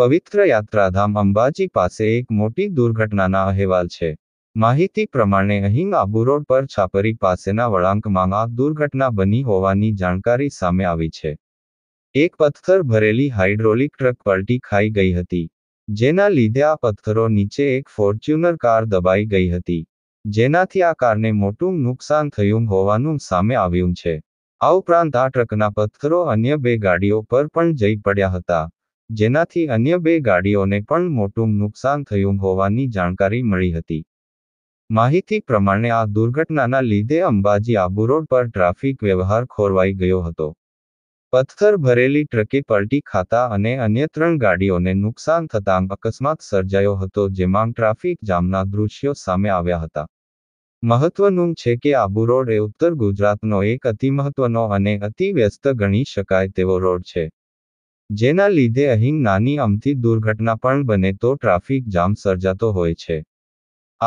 પવિત્ર યાત્રાધામ અંબાજી પાસે એક મોટી દુર્ઘટનાના અહેવાલ છે માહિતી પ્રમાણે અહીં આબુ રોડ પર છાપરી પાસેના વળાંકમાં આ દુર્ઘટના બની હોવાની જાણકારી સામે આવી છે એક પથ્થર ભરેલી હાઇડ્રોલિક ટ્રક પલટી ખાઈ ગઈ હતી જેના લીધે આ પથ્થરો નીચે એક ફોર્ચ્યુનર કાર દબાઈ ગઈ હતી જેનાથી આ કારને મોટું નુકસાન થયું હોવાનું સામે આવ્યું છે આ ઉપરાંત આ ટ્રકના પથ્થરો અન્ય બે ગાડીઓ પર પણ જઈ પડ્યા હતા જેનાથી અન્ય બે ગાડીઓને પણ મોટું નુકસાન થયું હોવાની જાણકારી મળી હતી માહિતી પ્રમાણે આ દુર્ઘટનાના લીધે અંબાજી આબુ રોડ પર ટ્રાફિક વ્યવહાર ખોરવાઈ ગયો હતો પથ્થર ભરેલી ટ્રકે પલટી ખાતા અને અન્ય ત્રણ ગાડીઓને નુકસાન થતા અકસ્માત સર્જાયો હતો જેમાં ટ્રાફિક જામના દૃશ્યો સામે આવ્યા હતા મહત્વનું છે કે આબુ રોડ એ ઉત્તર ગુજરાતનો એક અતિ મહત્વનો અને અતિ વ્યસ્ત ગણી શકાય તેવો રોડ છે જેના લીધે અહીં નાની અમથી દુર્ઘટના પણ બને તો ટ્રાફિક જામ સર્જાતો હોય છે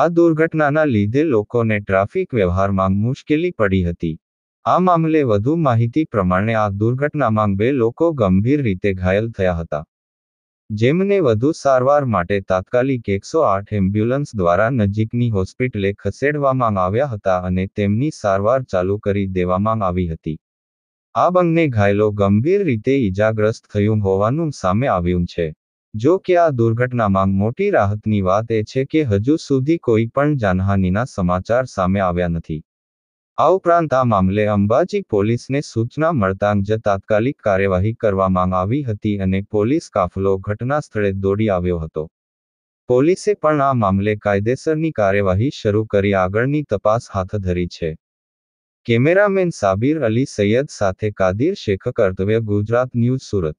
આ દુર્ઘટનાના લીધે લોકોને ટ્રાફિક વ્યવહારમાં મુશ્કેલી પડી હતી આ મામલે વધુ માહિતી પ્રમાણે આ દુર્ઘટનામાં બે લોકો ગંભીર રીતે ઘાયલ થયા હતા જેમને વધુ સારવાર માટે તાત્કાલિક એકસો આઠ એમ્બ્યુલન્સ દ્વારા નજીકની હોસ્પિટલે ખસેડવામાં આવ્યા હતા અને તેમની સારવાર ચાલુ કરી દેવામાં આવી હતી આ બંને ઘાયલો ગંભીર રીતે ઈજાગ્રસ્ત થયું હોવાનું સામે આવ્યું છે જો કે આ દુર્ઘટનામાં મોટી રાહતની વાત એ છે કે હજુ સુધી કોઈ પણ જાનહાનિના સમાચાર સામે આવ્યા નથી આ ઉપરાંત આ મામલે અંબાજી પોલીસને સૂચના મળતાં જ તાત્કાલિક કાર્યવાહી કરવામાં આવી હતી અને પોલીસ કાફલો ઘટના સ્થળે દોડી આવ્યો હતો પોલીસે પણ આ મામલે કાયદેસરની કાર્યવાહી શરૂ કરી આગળની તપાસ હાથ ધરી છે કેમેરામેન સાબિર અલી સૈયદ સાથે કાદિર શેખ અર્ધવ્ય ગુજરાત ન્યૂઝ સુરત